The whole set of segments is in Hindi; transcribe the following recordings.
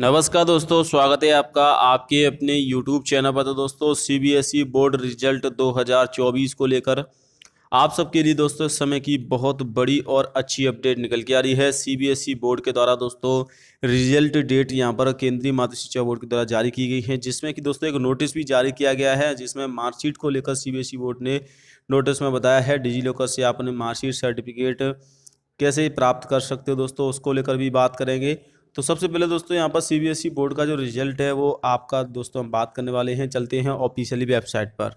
नमस्कार दोस्तों स्वागत है आपका आपके अपने यूट्यूब चैनल पर तो दोस्तों ई बोर्ड रिजल्ट 2024 को लेकर आप सबके लिए दोस्तों इस समय की बहुत बड़ी और अच्छी अपडेट निकल के आ रही है ई बोर्ड e के द्वारा दोस्तों रिजल्ट डेट यहां पर केंद्रीय माध्यमिक शिक्षा बोर्ड के द्वारा जारी की गई है जिसमें कि दोस्तों एक नोटिस भी जारी किया गया है जिसमें मार्कशीट को लेकर ई बोर्ड e ने नोटिस में बताया है डिजी लॉकर से आप अपने मार्कशीट सर्टिफिकेट कैसे प्राप्त कर सकते हो दोस्तों उसको लेकर भी बात करेंगे तो सबसे पहले दोस्तों यहाँ पर सीबीएसई e बोर्ड का जो रिजल्ट है वो आपका दोस्तों हम बात करने वाले हैं चलते हैं ऑफिशियली वेबसाइट पर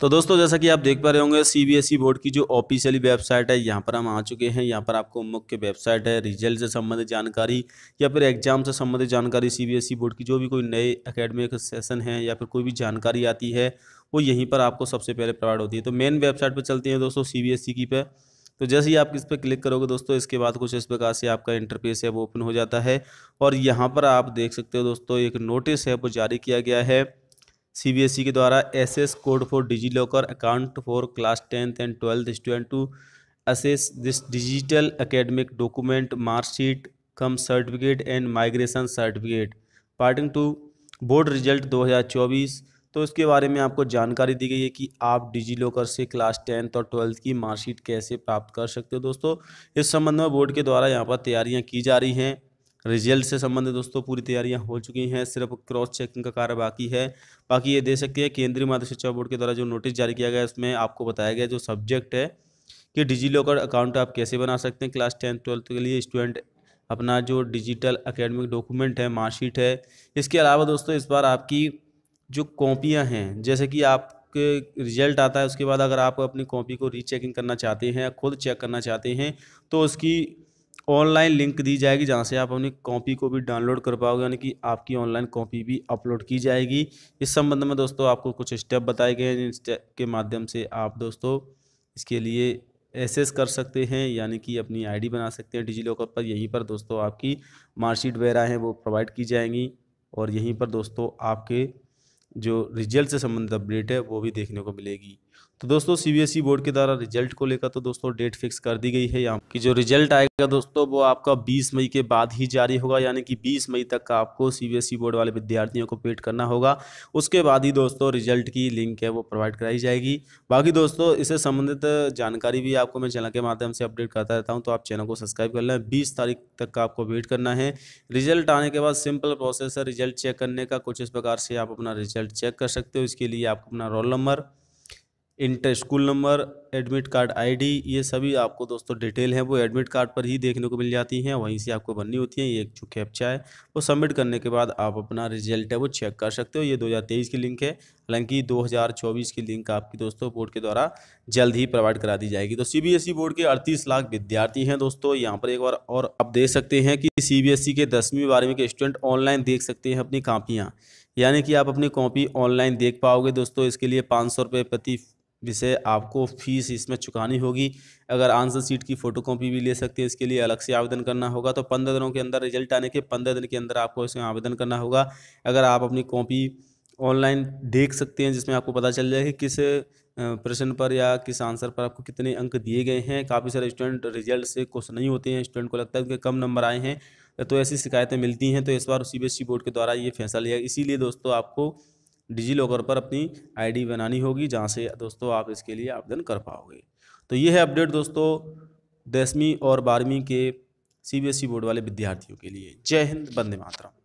तो दोस्तों जैसा कि आप देख पा रहे होंगे सीबीएसई e बोर्ड की जो ऑफिशियली वेबसाइट है यहाँ पर हम आ चुके हैं यहाँ पर आपको मुख्य वेबसाइट है रिजल्ट से संबंधित जानकारी या फिर एग्जाम से संबंधित जानकारी सीबीएसई e बोर्ड की जो भी कोई नए अकेडमिक सेशन है या फिर कोई भी जानकारी आती है वो यहीं पर आपको सबसे पहले प्रोवाइड होती है तो मेन वेबसाइट पर चलते हैं दोस्तों सी की पे तो जैसे ही आप इस पर क्लिक करोगे दोस्तों इसके बाद कुछ इस प्रकार से आपका इंटरफेस है वो ओपन हो जाता है और यहाँ पर आप देख सकते हो दोस्तों एक नोटिस है वो जारी किया गया है सी e के द्वारा S code for DigiLocker account for class tenth and twelfth student to access this digital academic document marksheet cum certificate and migration certificate parting to board result 2024 तो इसके बारे में आपको जानकारी दी गई है कि आप डिजी लॉकर से क्लास टेंथ और ट्वेल्थ की मार्कशीट कैसे प्राप्त कर सकते हो दोस्तों इस संबंध में बोर्ड के द्वारा यहाँ पर तैयारियाँ की जा रही हैं रिजल्ट से संबंधित दोस्तों पूरी तैयारियां हो चुकी हैं सिर्फ क्रॉस चेकिंग का कार्य बाकी है बाकी ये दे सकते हैं केंद्रीय माध्यम शिक्षा बोर्ड के द्वारा जो नोटिस जारी किया गया उसमें आपको बताया गया जो सब्जेक्ट है कि डिजी लॉकर अकाउंट आप कैसे बना सकते हैं क्लास टेंथ ट्वेल्थ के लिए स्टूडेंट अपना जो डिजिटल अकेडमिक डॉक्यूमेंट है मार्कशीट है इसके अलावा दोस्तों इस बार आपकी जो कॉपियाँ हैं जैसे कि आपके रिजल्ट आता है उसके बाद अगर आप अपनी कॉपी को रीचेकिंग करना चाहते हैं या खुद चेक करना चाहते हैं तो उसकी ऑनलाइन लिंक दी जाएगी जहाँ से आप अपनी कॉपी को भी डाउनलोड कर पाओगे यानी कि आपकी ऑनलाइन कॉपी भी अपलोड की जाएगी इस संबंध में दोस्तों आपको कुछ स्टेप बताए गए हैं जिन स्टेप के माध्यम से आप दोस्तों इसके लिए एसेस कर सकते हैं यानी कि अपनी आईडी बना सकते हैं डिजी लॉकर पर यहीं पर दोस्तों आपकी मार्कशीट वगैरह हैं वो प्रोवाइड की जाएंगी और यहीं पर दोस्तों आपके जो रिजल्ट से संबंधित अपडेट है वो भी देखने को मिलेगी तो दोस्तों सीबीएसई e बोर्ड के द्वारा रिजल्ट को लेकर तो दोस्तों डेट फिक्स कर दी गई है यहाँ कि जो रिजल्ट आएगा दोस्तों वो आपका 20 मई के बाद ही जारी होगा यानी कि 20 मई तक का आपको सीबीएसई e बोर्ड वाले विद्यार्थियों को वेट करना होगा उसके बाद ही दोस्तों रिजल्ट की लिंक है वो प्रोवाइड कराई जाएगी बाकी दोस्तों इससे संबंधित जानकारी भी आपको मैं चैनल के माध्यम से अपडेट करता रहता हूँ तो आप चैनल को सब्सक्राइब कर लें बीस तारीख तक का आपको वेट करना है रिजल्ट आने के बाद सिंपल प्रोसेस है रिजल्ट चेक करने का कुछ इस प्रकार से आप अपना रिजल्ट चेक कर सकते हो इसके लिए आपको अपना roll number enter school number admit card ID ये सभी आपको दोस्तों डिटेल है वो एडमिट कार्ड पर ही देखने को मिल जाती हैं वहीं से आपको बननी होती है ये एक जो कैप्चा है वो सबमिट करने के बाद आप अपना रिजल्ट है वो चेक कर सकते हो ये 2023 की लिंक है हालांकि 2024 की लिंक आपकी दोस्तों बोर्ड के द्वारा जल्द ही प्रोवाइड करा दी जाएगी तो सी e बोर्ड के अड़तीस लाख विद्यार्थी हैं दोस्तों यहाँ पर एक बार और आप देख सकते हैं कि सी e के दसवीं बारहवीं के स्टूडेंट ऑनलाइन देख सकते हैं अपनी कापियाँ यानी कि आप अपनी कॉपी ऑनलाइन देख पाओगे दोस्तों इसके लिए पाँच सौ रुपये प्रति जिसे आपको फ़ीस इसमें चुकानी होगी अगर आंसर सीट की फ़ोटोकॉपी भी ले सकते हैं इसके लिए अलग से आवेदन करना होगा तो पंद्रह दिनों के अंदर रिजल्ट आने के पंद्रह दिन के अंदर आपको इसमें आवेदन करना होगा अगर आप अपनी कॉपी ऑनलाइन देख सकते हैं जिसमें आपको पता चल जाएगा कि किस प्रश्न पर या किस आंसर पर आपको कितने अंक दिए गए हैं काफ़ी सारे स्टूडेंट रिजल्ट से खुश नहीं होते हैं स्टूडेंट को लगता है कि कम नंबर आए हैं तो ऐसी शिकायतें मिलती हैं तो इस बार सी बोर्ड e के द्वारा ये फैसला लिया इसीलिए दोस्तों आपको डिजी लॉकर पर अपनी आईडी बनानी होगी जहाँ से दोस्तों आप इसके लिए आवेदन कर पाओगे तो ये है अपडेट दोस्तों दसवीं और बारहवीं के सी e बोर्ड वाले विद्यार्थियों के लिए जय हिंद बंदे मातरम